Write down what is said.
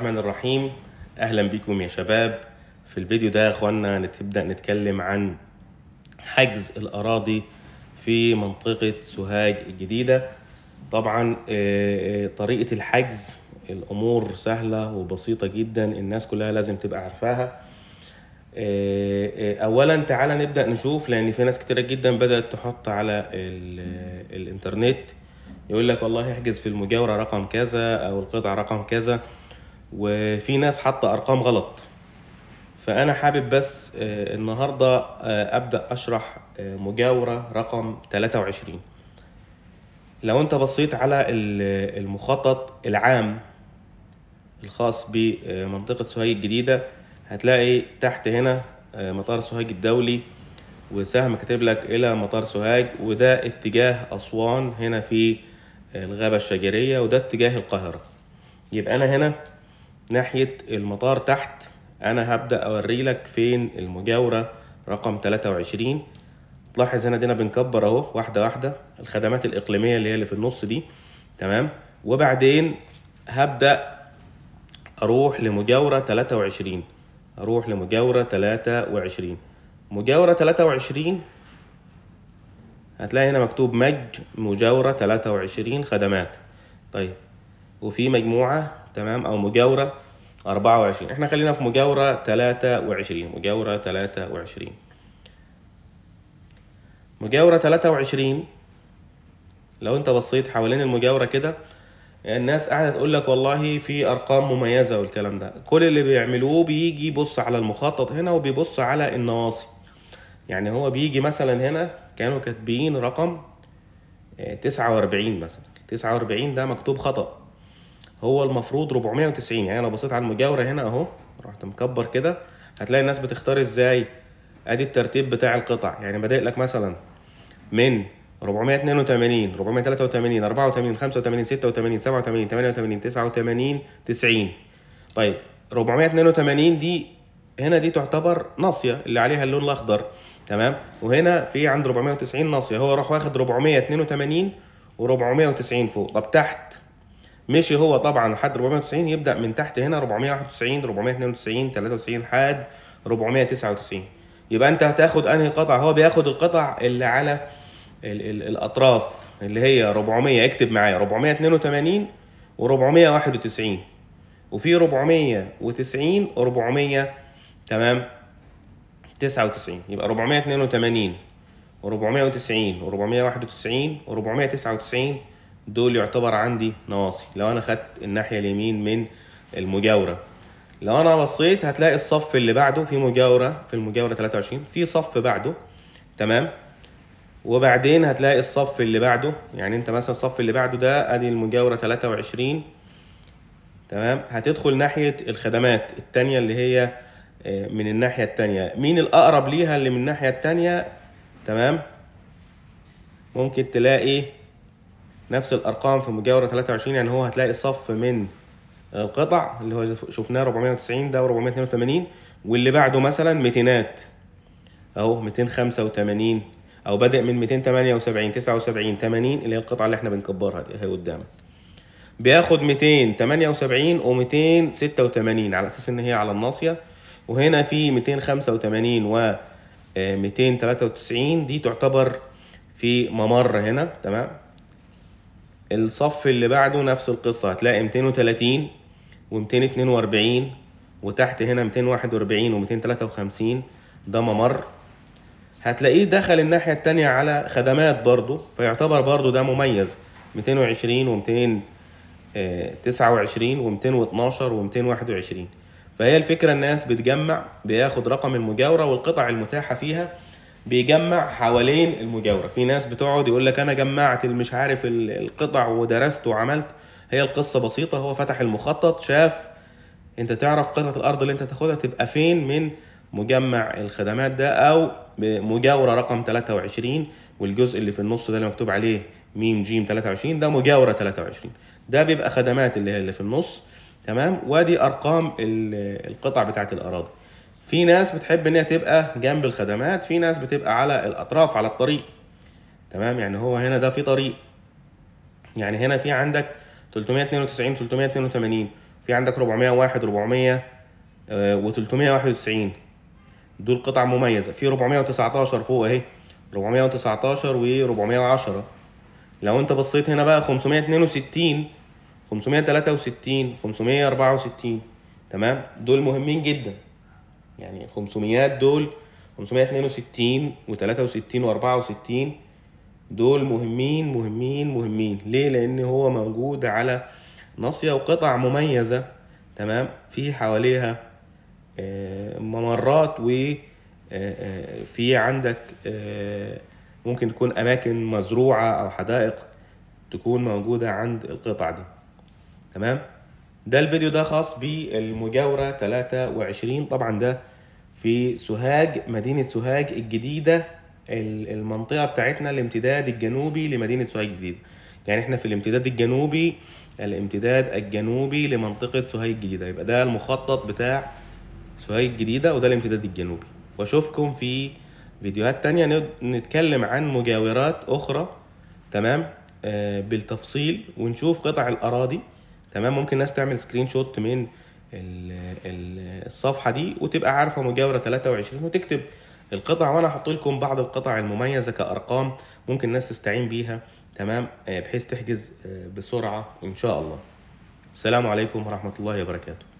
الرحمن الرحيم اهلا بكم يا شباب في الفيديو ده يا اخوانا نتبدا نتكلم عن حجز الاراضي في منطقه سوهاج الجديده طبعا آه، آه، طريقه الحجز الامور سهله وبسيطه جدا الناس كلها لازم تبقى عارفاها آه، اولا تعالى نبدا نشوف لان في ناس كتيره جدا بدات تحط على الانترنت يقول لك والله احجز في المجاوره رقم كذا او القطعه رقم كذا وفي ناس حاطه ارقام غلط فانا حابب بس آه، النهارده آه، ابدا اشرح آه، مجاوره رقم 23 لو انت بصيت على المخطط العام الخاص بمنطقه سوهاج الجديده هتلاقي تحت هنا مطار سوهاج الدولي وسهم كاتب لك الى مطار سوهاج وده اتجاه اسوان هنا في الغابه الشجريه وده اتجاه القاهره يبقى انا هنا ناحية المطار تحت انا هبدأ اوري لك فين المجاورة رقم 23 تلاحظ هنا دينا بنكبر اهو واحدة واحدة الخدمات الاقليمية اللي هي اللي في النص دي تمام وبعدين هبدأ اروح لمجاورة 23 اروح لمجاورة 23 مجاورة 23 هتلاقي هنا مكتوب مج مجاورة 23 خدمات طيب وفي مجموعة تمام أو مجاورة 24 احنا خلينا في مجاورة 23 مجاورة 23 مجاورة 23 لو انت بصيت حوالين المجاورة كده الناس قاعدة تقول لك والله في أرقام مميزة والكلام ده كل اللي بيعملوه بيجي يبص على المخطط هنا وبيبص على النواصي يعني هو بيجي مثلا هنا كانوا كاتبين رقم 49 آه، مثلا 49 ده مكتوب خطأ هو المفروض 490 يعني انا بصيت على المجاوره هنا اهو رحت مكبر كده هتلاقي الناس بتختار ازاي ادي الترتيب بتاع القطع يعني بادئ لك مثلا من 482 483 84 85 86 87 88 89 90 طيب 482 دي هنا دي تعتبر ناصيه اللي عليها اللون الاخضر تمام وهنا في عند 490 ناصيه هو راح واخد 482 و490 فوق طب تحت مشي هو طبعا لحد 490 يبدا من تحت هنا 491 492 93 لحد 499 يبقى انت هتاخد انهي قطع هو بياخد القطع اللي على الـ الـ الاطراف اللي هي 400 اكتب معايا 482 و491 وفي 490 و400 تمام 99 يبقى 482 و490 و491 و499 دول يعتبر عندي نواصي لو انا خدت الناحيه اليمين من المجاوره لو انا بصيت هتلاقي الصف اللي بعده في مجاوره في المجاوره 23 في صف بعده تمام وبعدين هتلاقي الصف اللي بعده يعني انت مثلا الصف اللي بعده ده ادي المجاوره 23 تمام هتدخل ناحيه الخدمات التانية اللي هي آه، من الناحيه التانية مين الاقرب ليها اللي من الناحيه التانية تمام ممكن تلاقي نفس الارقام في مجاوره 23 يعني هو هتلاقي صف من القطع اللي هو شفناه 490 ده و482 واللي بعده مثلا 200 اهو 285 او بادئ من 278 79 80 اللي هي القطعه اللي احنا بنكبرها دي اهي قدامك بياخد 278 و286 على اساس ان هي على الناصيه وهنا في 285 و 293 آه، دي تعتبر في ممر هنا تمام الصف اللي بعده نفس القصة هتلاقي 230 و242 وتحت هنا 241 و253 ده ممر هتلاقيه دخل الناحية التانية على خدمات برضو فيعتبر برضو ده مميز 220 و229 و212 و221 فهي الفكرة الناس بتجمع بياخد رقم المجاورة والقطع المتاحة فيها بيجمع حوالين المجاوره في ناس بتقعد يقول لك انا جمعت مش عارف القطع ودرست وعملت هي القصه بسيطه هو فتح المخطط شاف انت تعرف قطعه الارض اللي انت تاخدها تبقى فين من مجمع الخدمات ده او مجاوره رقم 23 والجزء اللي في النص ده اللي مكتوب عليه ميم جيم 23 ده مجاوره 23 ده بيبقى خدمات اللي هي اللي في النص تمام وادي ارقام القطع بتاعه الاراضي في ناس بتحب انها تبقى جنب الخدمات في ناس بتبقى على الاطراف على الطريق تمام يعني هو هنا ده في طريق يعني هنا في عندك 392 382 في عندك 401 400 و391 دول قطع مميزة في 419 فوق اهي 419 و 410 لو انت بصيت هنا بقى 562 563 564 تمام دول مهمين جدا يعني 500 دول 562 و63 و64 دول مهمين مهمين مهمين ليه لان هو موجود على ناصيه وقطع مميزه تمام في حواليها آه، ممرات و آه، آه، في عندك ممكن تكون اماكن مزروعه او حدائق تكون موجوده عند القطع دي تمام ده الفيديو ده خاص بالمجاوره 23 طبعا ده في سوهاج مدينة سوهاج الجديدة المنطقة بتاعتنا الامتداد الجنوبي لمدينة سوهاج الجديدة يعني احنا في الامتداد الجنوبي الامتداد الجنوبي لمنطقة سوهاج الجديدة يبقى ده المخطط بتاع سوهاج الجديدة وده الامتداد الجنوبي واشوفكم في فيديوهات تانية نتكلم عن مجاورات اخرى تمام آه بالتفصيل ونشوف قطع الاراضي تمام ممكن الناس تعمل سكرين شوت من الصفحه دي وتبقى عارفه مجاوره 23 وتكتب القطع وانا هحط لكم بعض القطع المميزه كارقام ممكن الناس تستعين بيها تمام آه، بحيث تحجز آه، بسرعه ان شاء الله السلام عليكم ورحمه الله وبركاته